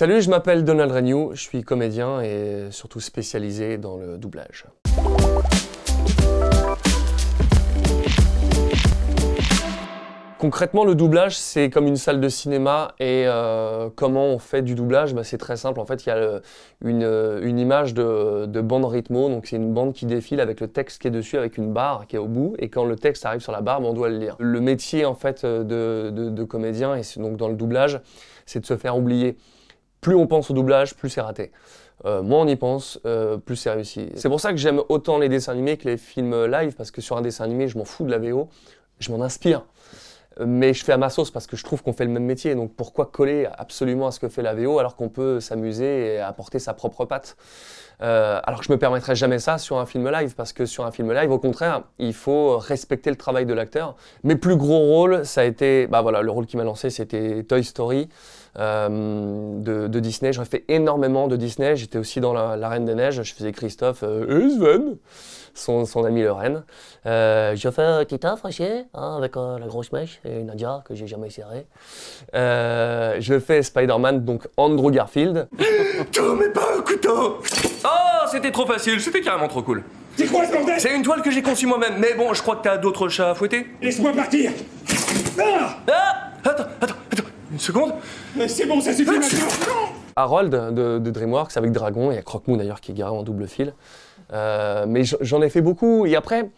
Salut, je m'appelle Donald Renew, je suis comédien et surtout spécialisé dans le doublage. Concrètement, le doublage, c'est comme une salle de cinéma. Et euh, comment on fait du doublage bah, C'est très simple. En fait, il y a une, image de, de, bande rythmo. Donc, c'est une bande qui défile avec le texte qui est dessus, avec une barre qui est au bout. Et quand le texte arrive sur la barre, bah, on doit le lire. Le métier, en fait, euh, de, de, de comédien, et donc dans le doublage, c'est de se faire oublier plus on pense au doublage, plus c'est raté. Euh, moins on y pense, euh, plus c'est réussi. C'est pour ça que j'aime autant les dessins animés que les films live, parce que sur un dessin animé, je m'en fous de la VO, je m'en inspire mais je fais à ma sauce parce que je trouve qu'on fait le même métier. Donc pourquoi coller absolument à ce que fait la VO alors qu'on peut s'amuser et apporter sa propre patte euh, Alors que je me permettrais jamais ça sur un film live parce que sur un film live, au contraire, il faut respecter le travail de l'acteur. Mes plus gros rôles, ça a été, bah voilà, le rôle qui m'a lancé, c'était Toy Story. Euh, de, Disney. J'aurais fait énormément de Disney. J'étais aussi dans la, Reine des Neiges. Je faisais Christophe euh, et Sven son, ami Lorraine. Euh, je fais un petit hein, avec euh, la grosse mèche et Nadia que j'ai jamais serré. Euh, je fais Spider-Man, donc Andrew Garfield. mets pas un couteau Oh, c'était trop facile, c'était carrément trop cool. C'est quoi ce bordel C'est une toile que j'ai conçue moi-même, mais bon, je crois que t'as d'autres chats à fouetter. Laisse-moi partir ah, ah Attends, attends, attends, une seconde. Mais c'est bon, ça suffit ah, maintenant Harold de, de, DreamWorks avec Dragon, il y a d'ailleurs qui est garé en double fil. Euh, mais j'en ai fait beaucoup. Et après,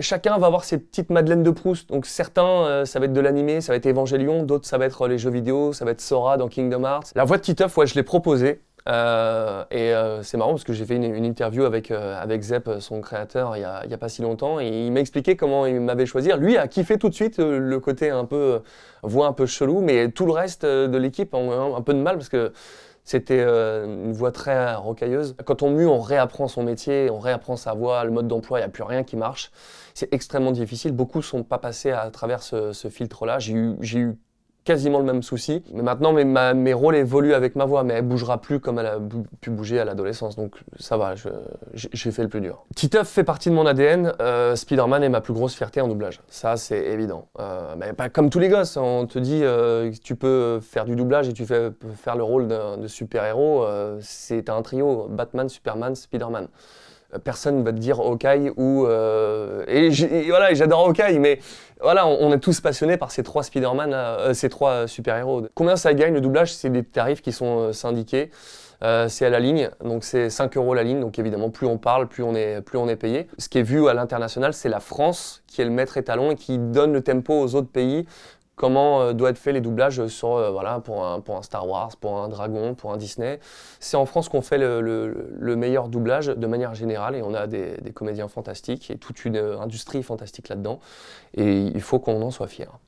chacun va avoir ses petites madeleines de Proust. Donc certains, euh, ça va être de l'animé, ça va être Evangelion, d'autres, ça va être euh, les jeux vidéo, ça va être Sora dans Kingdom Hearts. La voix de Titeuf, ouais, je l'ai proposée. Euh, et euh, c'est marrant parce que j'ai fait une, interview avec, euh, avec Zep, son créateur, il n'y a, pas si longtemps, et il m'a expliqué comment il m'avait choisi. Lui a kiffé tout de suite le côté un peu, voix un peu chelou, mais tout le reste de l'équipe a un, un, peu de mal parce que c'était une voix très rocailleuse. Quand on mue, on réapprend son métier, on réapprend sa voix, le mode d'emploi, il n'y a plus rien qui marche. C'est extrêmement difficile. Beaucoup ne sont pas passés à travers ce, filtre-là. J'ai eu, eu quasiment le même souci. Mais maintenant, mes, rôles évoluent avec ma voix, mais elle bougera plus comme elle a pu bouger à l'adolescence. Donc ça va, j'ai fait le plus dur. Titeuf fait partie de mon ADN. Euh, Spider-Man est ma plus grosse fierté en doublage. Ça, c'est évident. Euh, mais pas comme tous les gosses. On te dit, euh, tu peux faire du doublage et tu fais, peux faire le rôle de super-héros. c'est un trio Batman, Superman, Spider-Man personne ne va te dire Hawkeye ou et, et, voilà j'adore Hawkeye mais voilà, on, est tous passionnés par ces trois Spider-Man, euh, euh, ces trois euh, super-héros. Combien ça gagne le doublage C'est des tarifs qui sont syndiqués. c'est à la ligne, donc c'est 5 euros la ligne, donc évidemment plus on parle, plus on est, plus on est payé. Ce qui est vu à l'international, c'est la France qui est le maître étalon et qui donne le tempo aux autres pays comment euh, doit être faits les doublages sur, euh, voilà, pour, un, Star Wars, pour un Dragon, pour un Disney. C'est en France qu'on fait le, meilleur doublage de manière générale et on a des, comédiens fantastiques et toute une euh, industrie fantastique là-dedans. Et il faut qu'on en soit fier.